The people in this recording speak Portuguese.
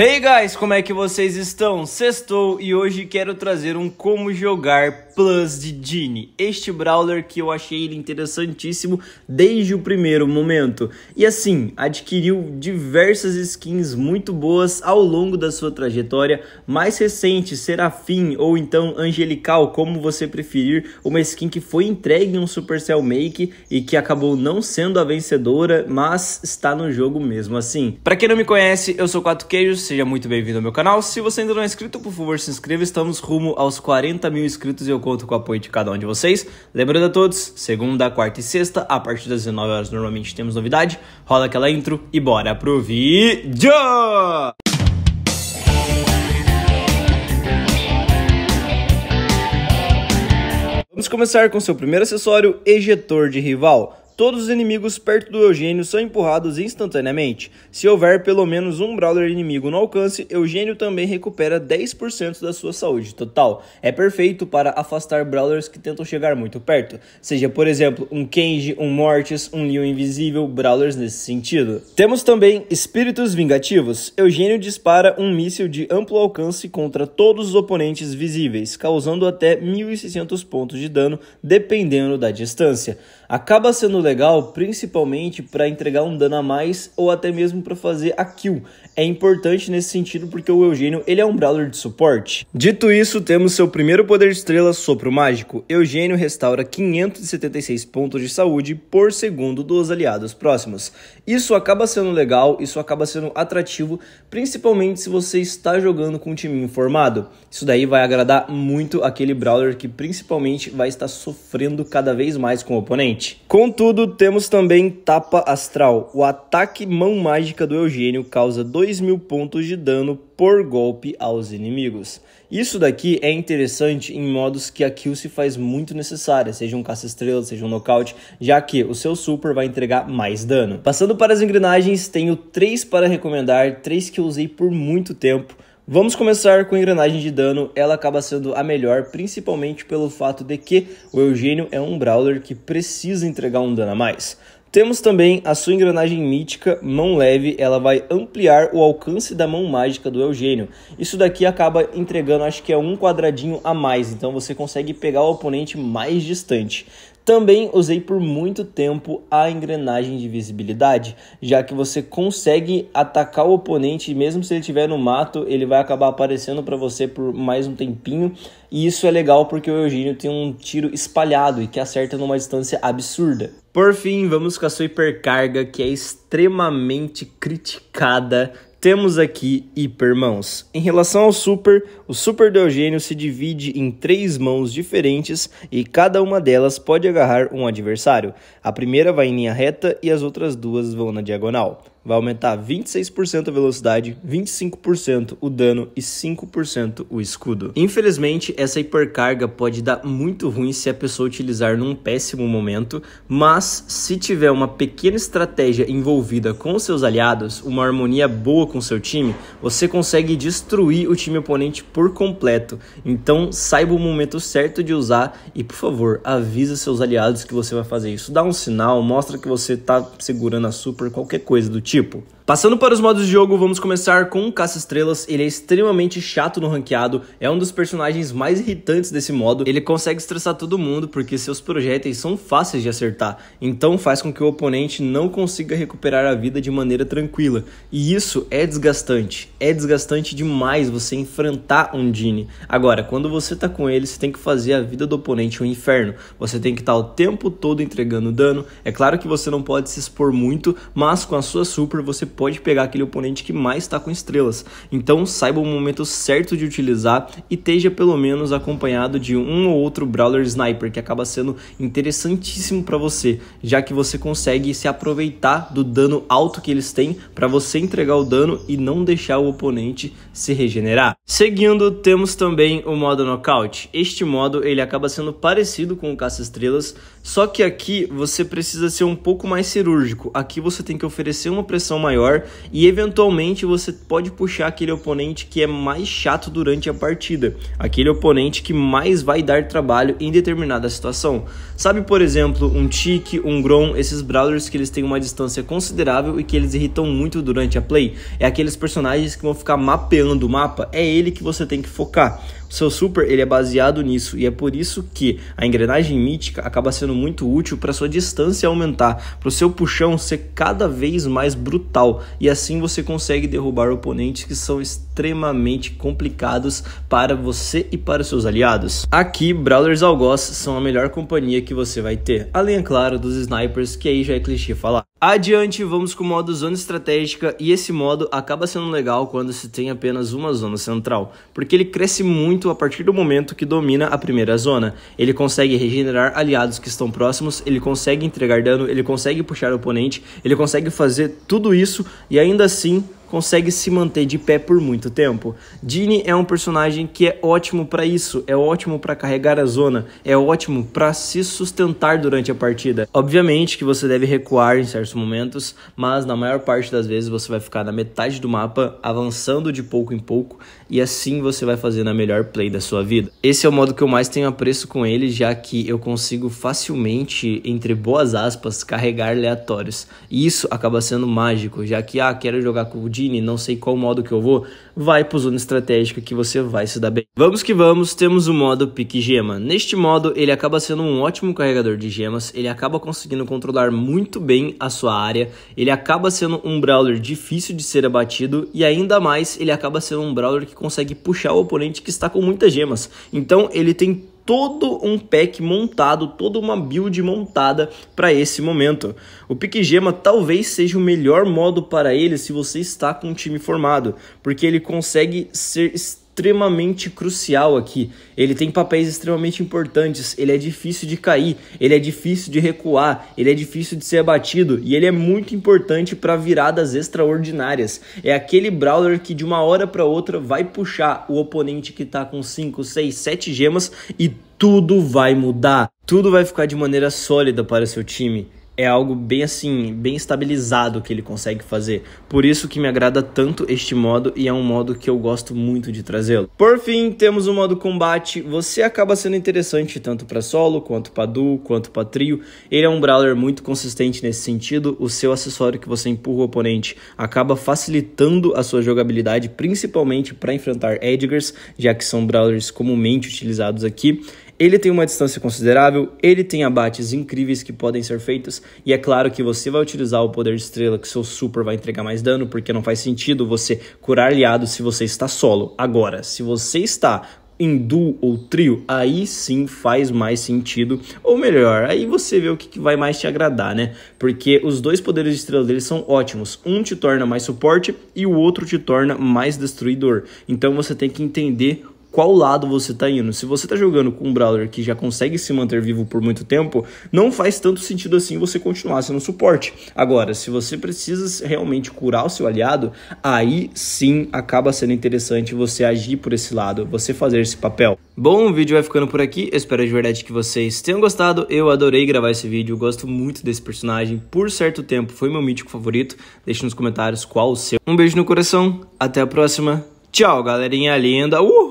Hey guys, como é que vocês estão? Sextou e hoje quero trazer um como jogar Plus de Genie. Este brawler que eu achei ele interessantíssimo desde o primeiro momento. E assim, adquiriu diversas skins muito boas ao longo da sua trajetória. Mais recente, Serafim ou então Angelical, como você preferir. Uma skin que foi entregue em um Supercell Make e que acabou não sendo a vencedora, mas está no jogo mesmo assim. Para quem não me conhece, eu sou Quatro Queijos seja muito bem-vindo ao meu canal. Se você ainda não é inscrito, por favor, se inscreva. Estamos rumo aos 40 mil inscritos e eu conto com o apoio de cada um de vocês. Lembrando a todos, segunda, quarta e sexta, a partir das 19 horas normalmente temos novidade. Rola aquela intro e bora pro vídeo! Vamos começar com seu primeiro acessório, ejetor de rival todos os inimigos perto do Eugênio são empurrados instantaneamente. Se houver pelo menos um Brawler inimigo no alcance, Eugênio também recupera 10% da sua saúde total. É perfeito para afastar Brawlers que tentam chegar muito perto, seja por exemplo um Kenji, um Mortis, um Leon Invisível, Brawlers nesse sentido. Temos também Espíritos Vingativos. Eugênio dispara um míssil de amplo alcance contra todos os oponentes visíveis, causando até 1.600 pontos de dano, dependendo da distância. Acaba sendo legal principalmente para entregar um dano a mais ou até mesmo para fazer a kill. É importante nesse sentido porque o Eugênio ele é um brawler de suporte. Dito isso, temos seu primeiro poder de estrela, Sopro Mágico. Eugênio restaura 576 pontos de saúde por segundo dos aliados próximos. Isso acaba sendo legal, isso acaba sendo atrativo, principalmente se você está jogando com um timinho formado. Isso daí vai agradar muito aquele brawler que principalmente vai estar sofrendo cada vez mais com o oponente. Contudo, temos também Tapa Astral. O ataque Mão Mágica do Eugênio causa 2 mil pontos de dano por golpe aos inimigos. Isso daqui é interessante em modos que a kill se faz muito necessária, seja um caça-estrela, seja um nocaute, já que o seu super vai entregar mais dano. Passando para as engrenagens, tenho 3 para recomendar, 3 que eu usei por muito tempo Vamos começar com engrenagem de dano, ela acaba sendo a melhor, principalmente pelo fato de que o Eugênio é um Brawler que precisa entregar um dano a mais. Temos também a sua engrenagem mítica, mão leve, ela vai ampliar o alcance da mão mágica do Eugênio. Isso daqui acaba entregando, acho que é um quadradinho a mais, então você consegue pegar o oponente mais distante. Também usei por muito tempo a engrenagem de visibilidade, já que você consegue atacar o oponente, mesmo se ele estiver no mato, ele vai acabar aparecendo para você por mais um tempinho. E isso é legal porque o Eugênio tem um tiro espalhado e que acerta numa distância absurda. Por fim, vamos com a sua hipercarga, que é extremamente criticada temos aqui hipermãos. Em relação ao super, o super de Eugênio se divide em três mãos diferentes e cada uma delas pode agarrar um adversário. A primeira vai em linha reta e as outras duas vão na diagonal vai aumentar 26% a velocidade, 25% o dano e 5% o escudo. Infelizmente, essa hipercarga pode dar muito ruim se a pessoa utilizar num péssimo momento, mas se tiver uma pequena estratégia envolvida com seus aliados, uma harmonia boa com seu time, você consegue destruir o time oponente por completo. Então, saiba o momento certo de usar e, por favor, avisa seus aliados que você vai fazer isso. Dá um sinal, mostra que você está segurando a super, qualquer coisa do tipo tipo. Passando para os modos de jogo, vamos começar com o Caça-Estrelas. Ele é extremamente chato no ranqueado, é um dos personagens mais irritantes desse modo. Ele consegue estressar todo mundo porque seus projéteis são fáceis de acertar, então faz com que o oponente não consiga recuperar a vida de maneira tranquila. E isso é desgastante. É desgastante demais você enfrentar um Dini. Agora, quando você tá com ele, você tem que fazer a vida do oponente um inferno. Você tem que estar tá o tempo todo entregando dano. É claro que você não pode se expor muito, mas com a sua super você pode pegar aquele oponente que mais está com estrelas. Então saiba o momento certo de utilizar e esteja pelo menos acompanhado de um ou outro Brawler Sniper, que acaba sendo interessantíssimo para você, já que você consegue se aproveitar do dano alto que eles têm para você entregar o dano e não deixar o oponente se regenerar. Seguindo, temos também o modo Knockout. Este modo ele acaba sendo parecido com o Caça Estrelas, só que aqui você precisa ser um pouco mais cirúrgico. Aqui você tem que oferecer uma pressão maior melhor e eventualmente você pode puxar aquele oponente que é mais chato durante a partida, aquele oponente que mais vai dar trabalho em determinada situação. Sabe, por exemplo, um Tique, um Grom, esses Brawlers que eles têm uma distância considerável e que eles irritam muito durante a play. É aqueles personagens que vão ficar mapeando o mapa, é ele que você tem que focar. O seu super ele é baseado nisso e é por isso que a engrenagem mítica acaba sendo muito útil para sua distância aumentar, para o seu puxão ser cada vez mais brutal e assim você consegue derrubar oponentes que são extremamente complicados para você e para seus aliados. Aqui, Brawlers algos são a melhor companhia que você vai ter, além, é claro, dos snipers, que aí já é clichê falar. Adiante, vamos com o modo zona estratégica e esse modo acaba sendo legal quando se tem apenas uma zona central, porque ele cresce muito a partir do momento que domina a primeira zona. Ele consegue regenerar aliados que estão próximos, ele consegue entregar dano, ele consegue puxar o oponente, ele consegue fazer tudo isso e ainda assim consegue se manter de pé por muito tempo. Dini é um personagem que é ótimo para isso, é ótimo para carregar a zona, é ótimo para se sustentar durante a partida. Obviamente que você deve recuar em certos momentos, mas na maior parte das vezes você vai ficar na metade do mapa, avançando de pouco em pouco, e assim você vai fazendo a melhor play da sua vida. Esse é o modo que eu mais tenho apreço com ele, já que eu consigo facilmente, entre boas aspas, carregar aleatórios. E isso acaba sendo mágico, já que ah, quero jogar com o Houdini, não sei qual modo que eu vou, vai para zona estratégica que você vai se dar bem. Vamos que vamos, temos o modo pique gema. Neste modo, ele acaba sendo um ótimo carregador de gemas, ele acaba conseguindo controlar muito bem a sua área, ele acaba sendo um brawler difícil de ser abatido e ainda mais ele acaba sendo um brawler que consegue puxar o oponente que está com muitas gemas. Então ele tem todo um pack montado, toda uma build montada para esse momento. O pique gema talvez seja o melhor modo para ele se você está com um time formado, porque ele consegue ser extremamente extremamente crucial aqui. Ele tem papéis extremamente importantes, ele é difícil de cair, ele é difícil de recuar, ele é difícil de ser abatido e ele é muito importante para viradas extraordinárias. É aquele brawler que de uma hora para outra vai puxar o oponente que está com 5, 6, 7 gemas e tudo vai mudar. Tudo vai ficar de maneira sólida para seu time é algo bem assim, bem estabilizado que ele consegue fazer. Por isso que me agrada tanto este modo e é um modo que eu gosto muito de trazê-lo. Por fim, temos o modo combate. Você acaba sendo interessante tanto para solo, quanto para duo, quanto para trio. Ele é um brawler muito consistente nesse sentido. O seu acessório que você empurra o oponente acaba facilitando a sua jogabilidade, principalmente para enfrentar Edgars, já que são brawlers comumente utilizados aqui. Ele tem uma distância considerável, ele tem abates incríveis que podem ser feitos, e é claro que você vai utilizar o poder de estrela, que seu super vai entregar mais dano, porque não faz sentido você curar aliado se você está solo. Agora, se você está em duo ou trio, aí sim faz mais sentido, ou melhor, aí você vê o que, que vai mais te agradar, né? Porque os dois poderes de estrela deles são ótimos, um te torna mais suporte e o outro te torna mais destruidor, então você tem que entender qual lado você está indo. Se você está jogando com um Brawler que já consegue se manter vivo por muito tempo, não faz tanto sentido assim você continuar sendo suporte. Agora, se você precisa realmente curar o seu aliado, aí sim acaba sendo interessante você agir por esse lado, você fazer esse papel. Bom, o vídeo vai ficando por aqui. espero de verdade que vocês tenham gostado. Eu adorei gravar esse vídeo, gosto muito desse personagem. Por certo tempo foi meu mítico favorito. Deixe nos comentários qual o seu. Um beijo no coração, até a próxima. Tchau, galerinha linda. Uh!